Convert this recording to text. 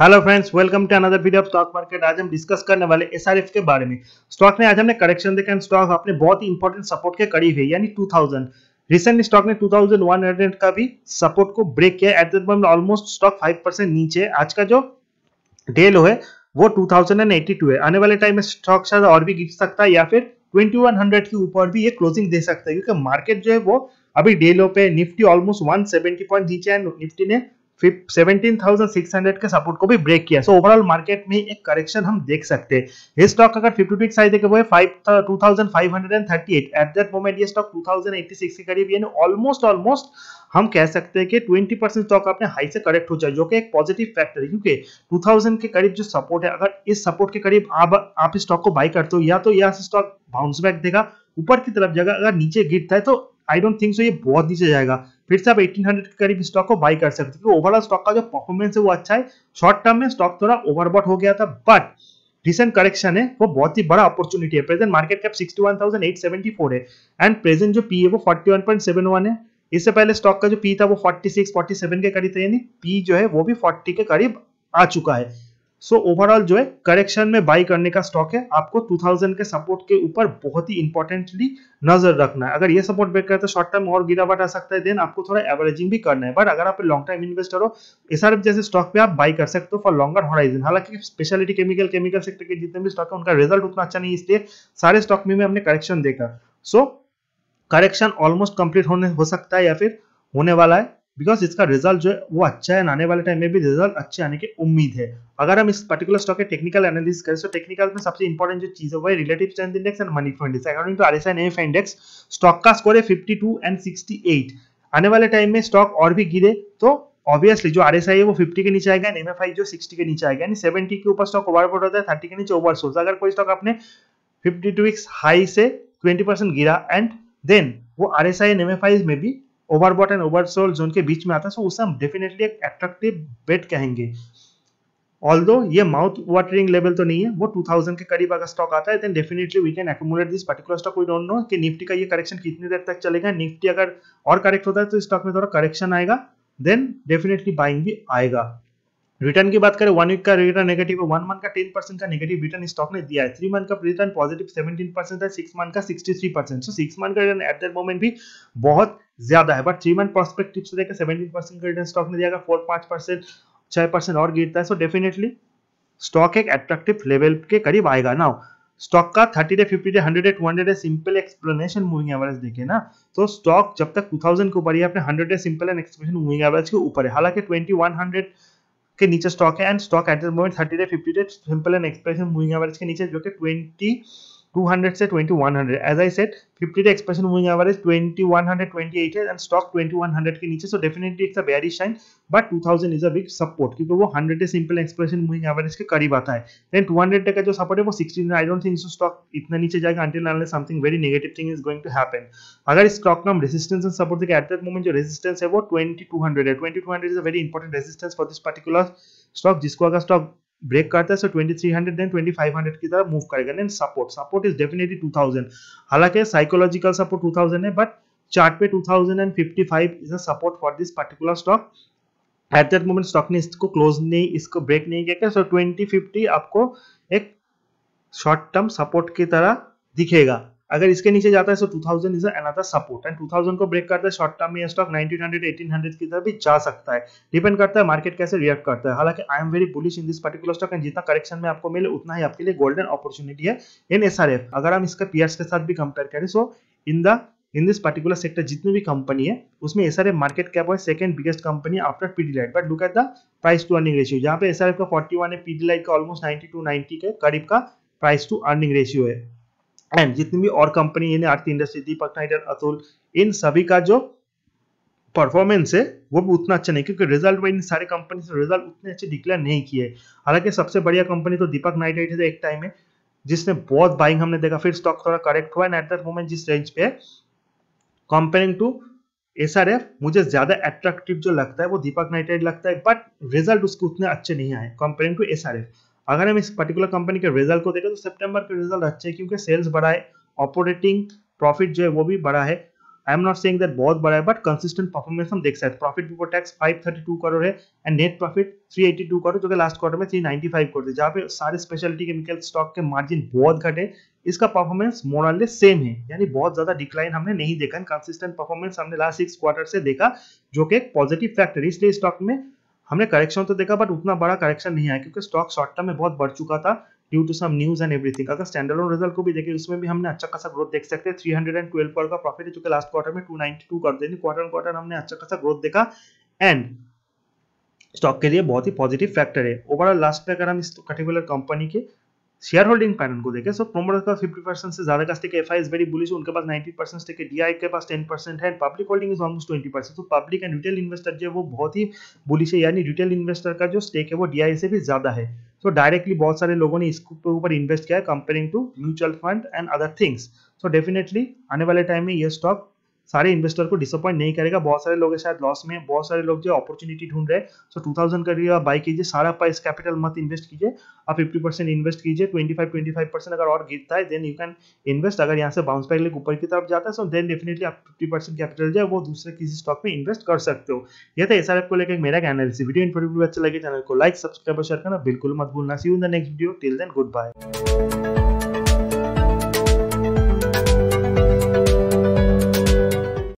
hello friends welcome to another video of stock market आज हम discuss करने वाले एसआरएफ के बारे में स्टॉक ने आज हमने करेक्शन देखा एंड स्टॉक अपने बहुत ही इंपॉर्टेंट सपोर्ट के करीब है यानी 2000 रिसेंटली स्टॉक ने 2100 का भी सपोर्ट को ब्रेक किया at that moment almost stock 5% नीचे है आज का जो डे लो है वो 2082 है आने वाले टाइम में स्टॉक शायद और भी गिर सकता है या फिर 2100 के ऊपर भी ये क्लोजिंग दे सकता है क्योंकि मार्केट जो है वो अभी डे लो पे निफ्टी ऑलमोस्ट 170 पॉइंट नीचे है निफ्टी ने 17,600 के सपोर्ट को भी ब्रेक किया सो ओवरऑल मार्केट में एक करेक्शन हम देख सकते हैं स्टॉक अगर 52 वीक साइज देखे हुए 2538 एट दैट मोमेंट ये स्टॉक 2086 के करीब यानी ऑलमोस्ट ऑलमोस्ट हम कह सकते हैं कि 20 परसेंट स्टॉक अपने हाई से करेक्ट हो जाए जो कि एक पॉजिटिव फैक्टर है क्योंकि 2000 के करीब जो सपोर्ट है अगर इस सपोर्ट के करीब आप आप इस स्टॉक को बाई करते हो या तो यहाँ से स्टॉक बाउंस बैक देगा ऊपर की तरफ जगह अगर नीचे गिरता है तो आई डोंट थिंक सो ये बहुत नीचे जाएगा फिर से आप 1800 के करीब स्टॉक को बाई कर सकते हो ओवरऑल स्टॉक का जो परफॉर्मेंस है वो अच्छा है शॉर्ट टर्म में स्टॉक थोड़ा ओवरबॉट हो गया था बट रिसेंट करेक्शन है वो बहुत ही बड़ा अपॉर्चुनिटी है प्रेजेंट मार्केट कैप सिक्सटी है एंड प्रेजेंट जो पी है वो फोर्टी है इससे पहले स्टॉक का जो पी था वो 46, 47 के करीब था यानी पी जो है वो भी 40 के करीब आ चुका है सो so, ओवरऑल जो है करेक्शन में बाई करने का स्टॉक है आपको 2000 के सपोर्ट के ऊपर बहुत ही इंपॉर्टेंटली नजर रखना है अगर ये सपोर्ट ब्रेक करते शॉर्ट टर्म और गिरावट आ सकता है देन आपको थोड़ा एवरेजिंग भी करना है बट अगर आप लॉन्ग टाइम इन्वेस्टर हो एस जैसे स्टॉक पे आप बाई कर सकते हो फॉर लॉन्गर हॉराइजन हालांकि स्पेशलिटी केमिकल केमिकल सेक्टर के जितने भी स्टॉक है उनका रिजल्ट उतना अच्छा नहीं इसलिए सारे स्टॉक में हमने करेक्शन देखा सो करेक्शन ऑलमोस्ट कंप्लीट होने हो सकता है या फिर होने वाला है बिकॉज इसका रिजल्ट जो है वो अच्छा है आने वाले टाइम में भी रिजल्ट अच्छे आने की उम्मीद है अगर हम इस पर्टिकुलर स्टॉक के टेक्निकल एनालिस करें तो टेक्निकल में सबसे इंपॉर्टेंट जो चीज है वो है relative strength index and money fund according to RSI F index stock का स्कोर है fifty two and sixty eight आने वाले टाइम में स्टॉक और भी गिरे तो ऑब्वियसली जो आर है वो फिफ्टी के नीचे आएगा एम जो सिक्सटी के नीचे आएगा यानी 70 के ऊपर स्टॉक ओवरबोट होता है थर्टी के नीचे ओवर ओवरसोल्ड अगर कोई स्टॉक अपने फिफ्टी टू वीक्स हाई से ट्वेंटी परसेंट गिरा एंड देन वो R S I N M F I में भी ओवरबॉट एंड ओवरसोल जोन के बीच में आता है सो उसे हम डेफिनेटली एक अट्रैक्टिव बेट कहेंगे ऑल दो ये माउथ वाटरिंग लेवल तो नहीं है वो 2000 के करीब अगर स्टॉक आता है then definitely we can accommodate this particular stock we don't know कि निफ्टी का ये करेक्शन कितनी देर तक चलेगा निफ्टी अगर और करेक्ट होता है तो स्टॉक में थोड़ा करेक्शन आएगा देन डेफिनेटली बाइंग भी आएगा रिटर्न की बात करें वन वीक का रिटर्न नेगेटिव है वन मंथ का टेन परसेंट का नेगेटिव रिटर्न स्टॉक ने दिया है थ्री मंथ का रिटर्न पॉजिटिव सेवेंटीन परसेंट है सिक्स मंथ का sixty three percent so six month का रिटर्न एट दैट मोमेंट भी बहुत ज्यादा है बट थ्री मंथ परस्पेक्टिव से देखकर सेवेंटीन परसेंट का रिटर्न स्टॉक ने दिया फोर पांच परसेंट छह परसेंट और गिरता है सो डेफिनेटली स्टॉक एक अट्रैक्टिव लेवल के करीब आएगा ना स्टॉक का thirty day fifty day hundred day two hundred day simple explanation moving average देखे ना तो स्टॉक जब तक टू थाउजेंड के ऊपर है अपने 100 day simple and explanation moving average के ऊपर है हालांकि ट्वेंटी वन हंड्रेड के नीचे स्टॉक है and stock at the moment thirty day fifty day simple and expression moving average के नीचे जो कि ट्वेंटी 200 से 2100 as I set 50 day moving average 2128 है एंड स्टॉक 2100 के नीचे so definitely it's a bearish shine but 2000 is a big support क्योंकि वो 100 day simple expansion moving average के करीब आता है देन 200 डे का जो सपोर्ट है वो 16 आई डोंट थिंक स्टॉक इतना नीचे जाएगा until unless something very negative thing is going to happen अगर स्टॉक का हम रेजिस्टेंस एंड सपोर्ट देखें एट दैट मोमेंट जो रेजिस्टेंस है वो 2200 है 2200 is a very important resistance for this particular stock जिसको अगर स्टॉक ब्रेक करता है सो 2300 देन 2500 की तरफ मूव करेगा then support support is definitely 2000 हालांकि साइकोलॉजिकल सपोर्ट 2000 है बट चार्ट पे 2055 is a support for this particular stock at that moment stock ने इसको क्लोज नहीं इसको ब्रेक नहीं किया सो 2050 आपको एक शॉर्ट टर्म सपोर्ट की तरह दिखेगा अगर इसके नीचे जाता है तो 2000 इज अनदर सपोर्ट एंड 2000 को ब्रेक करता है शॉर्ट टर्म में स्टॉक 1900 1800 की तरफ भी जा सकता है डिपेंड करता है मार्केट कैसे रिएक्ट करता है हालांकि I am very bullish in this particular stock and जितना करेक्शन में आपको मिले उतना ही आपके लिए गोल्डन अपॉर्चुनिटी है इन एस अगर हम इसके पीयर्स के साथ भी कंपेयर करें so in the in this particular sector जितनी भी कंपनी है उसमें एस मार्केट कैप है second biggest company after Pidilite but look at the price to earning ratio जहाँ पे एस का 41 है पीडीलाइट का ऑलमोस्ट 92 90 के करीब का प्राइस टू अर्निंग रेशियो है एंड जितनी भी और कंपनी है आरती इंडस्ट्री दीपक नाइटर अतुल इन सभी का जो परफॉर्मेंस है वो भी उतना अच्छा नहीं क्योंकि रिजल्ट में इन सारी कंपनी रिजल्ट उतने अच्छे डिक्लेयर नहीं किए हालांकि सबसे बढ़िया कंपनी तो दीपक नाइट एक टाइम में जिसने बहुत बाइंग हमने देखा फिर स्टॉक थोड़ा करेक्ट हुआ एंड एट दैट मोमेंट जिस रेंज पे कंपेयरिंग टू एस मुझे ज्यादा अट्रैक्टिव जो लगता है वो दीपक नाइट लगता है बट रिजल्ट उसके उतने अच्छे नहीं आए कंपेयरिंग टू एस अगर हम इस पर्टिकुलर कंपनी के रिजल्ट को देखें तो सितंबर के रिजल्ट अच्छे हैं क्योंकि सेल्स बढ़ा है ऑपरेटिंग प्रॉफिट जो है वो भी बढ़ा है I am not saying that बहुत बड़ा है बट कंसिस्टेंट परफॉर्मेंस हम देख सकते हैं प्रॉफिट बिफोर टैक्स 532 करोड़ है एंड नेट प्रॉफिट 382 करोड़ जो कि लास्ट क्वार्टर में 395 करोड़ है जहाँ पे सारे स्पेशलिटी केमिकल स्टॉक के मार्जिन बहुत घटे इसका परफॉर्मेंस मोरल सेम है यानी बहुत ज्यादा डिक्लाइन हमने नहीं देखा कंसिस्टेंट परफॉर्मेंस हमने लास्ट सिक्स क्वार्टर से देखा जो कि एक पॉजिटिव फैक्टर इसलिए स्टॉक में हमने करेक्शन तो देखा बट उतना बड़ा करेक्शन नहीं आया क्योंकि स्टॉक शॉर्ट टर्म में बहुत बढ़ चुका था due to some news and everything अगर स्टैंडर्ड रिजल्ट को भी देखें उसमें भी हमने अच्छा खासा ग्रोथ देख सकते हैं थ्री हंड्रेड एंड ट्वेल्व पर का प्रॉफिट है जो लास्ट क्वार्टर में टू नाइनटी टू कर देनी क्वार्टर क्वार्टर हमने अच्छा खासा ग्रोथ देखा एंड स्टॉक के लिए बहुत ही पॉजिटिव फैक्टर है ओवरऑल लास्ट में अगर हम इस पर्टिकुलर कंपनी के शेयर होल्डिंग पैटर्न को देखें सो प्रोमोटर का 50 परसेंट से ज्यादा का stake F I is very bullish उनके पास 90 परसेंट स्टेक है डीआई के पास 10 परसेंट है public holding is almost 20 percent तो पब्लिक एंड रिटेल इन्वेस्टर जो वो बहुत ही बुलिश है यानी रिटेल इन्वेस्टर का जो स्टेक है वो डीआई से भी ज्यादा है सो डायरेक्टली बहुत सारे लोगों ने इसके ऊपर इन्वेस्ट किया है comparing to mutual fund and other things so definitely आने वाले टाइम में ये स्टॉक सारे इन्वेस्टर को डिसअपॉइंट नहीं करेगा बहुत सारे लोग शायद लॉस में बहुत सारे लोग जो अपॉर्चुनिटी ढूंढ रहे हैं सो टू थाउजेंड करिए आप बाई कीजिए सारा पैस कैपिटल मत इन्वेस्ट कीजिए आप फिफ्टी परसेंट इन्वेस्ट कीजिए twenty five twenty five percent अगर और गिरता है देन यू कैन इन्वेस्ट अगर यहाँ से बाउंस बैक लेकर ऊपर की तरफ जाता है सो देन डेफिनेटली आप फिफ्टी परसेंट कैपिटल जो है वो दूसरे किसी स्टॉक में इन्वेस्ट कर सकते हो यह था एस को लेकर मेरा एनालिसिस वीडियो इन्फॉर्मेटिव अच्छा लगे चैनल को लाइक सब्सक्राइब और शेयर करना बिल्कुल मत भूलना see you the next video till then good bye